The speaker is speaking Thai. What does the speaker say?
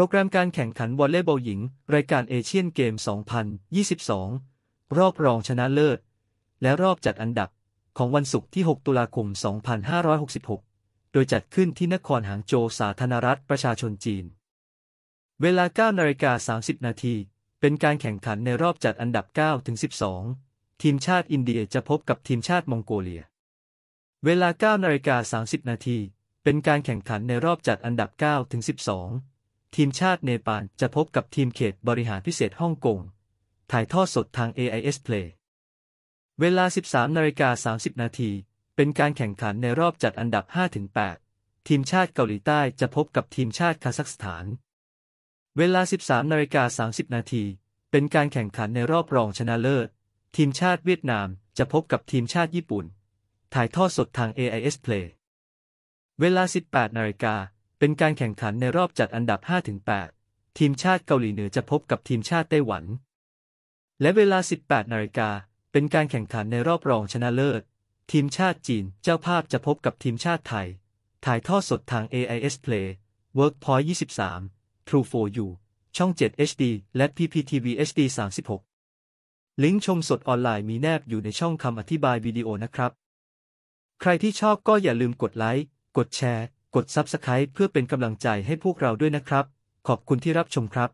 โปรแกรมการแข่งขันวอลเลย์บอลหญิง รายการเอเชียนเกม 2022 รอบรองชนะเลิศ และรอบจัดอันดับของวันศุกร์ที่ 6 ตุลาคม2566 โดยจัดขึ้นที่นครหางโจว สาธารณรัฐประชาชนจีน เวลา 9นาฬิกา 30 นาที เป็นการแข่งขันในรอบจัดอันดับ 9 ถึง 12 ทีมชาติอินเดียจะพบกับทีมชาติมองโกเลีย เวลา9นาฬิกา30นาที เป็นการแข่งขันในรอบจัดอันดับ9ถึง12ทีมชาติเนปาลจะพบกับทีมเขตบริหารพิเศษฮ่องกง ถ่ายทอดสดทาง AIS Play เวลา 13นาฬิกา 30นาที เป็นการแข่งขันในรอบจัดอันดับ5-8ทีมชาติเกาหลีใต้จะพบกับทีมชาติคาซัคสถาน เวลา 13นาฬิกา 30นาที เป็นการแข่งขันในรอบรองชนะเลิศ ทีมชาติเวียดนามจะพบกับทีมชาติญี่ปุ่น ถ่ายทอดสดทาง AIS Play เวลา 18นาฬิกาเป็นการแข่งขันในรอบจัดอันดับ 5-8 ทีมชาติเกาหลีเหนือจะพบกับทีมชาติไต้หวัน และเวลา 18 นาฬิกา เป็นการแข่งขันในรอบรองชนะเลิศ ทีมชาติจีนเจ้าภาพจะพบกับทีมชาติไทย ถ่ายทอดสดทาง AIS Play Workpoint 23 True for You ช่อง 7 HD และ PPTV HD 36 ลิงก์ชมสดออนไลน์มีแนบอยู่ในช่องคำอธิบายวิดีโอนะครับใครที่ชอบก็อย่าลืมกดไลค์กดแชร์กด Subscribe เพื่อเป็นกำลังใจให้พวกเราด้วยนะครับ ขอบคุณที่รับชมครับ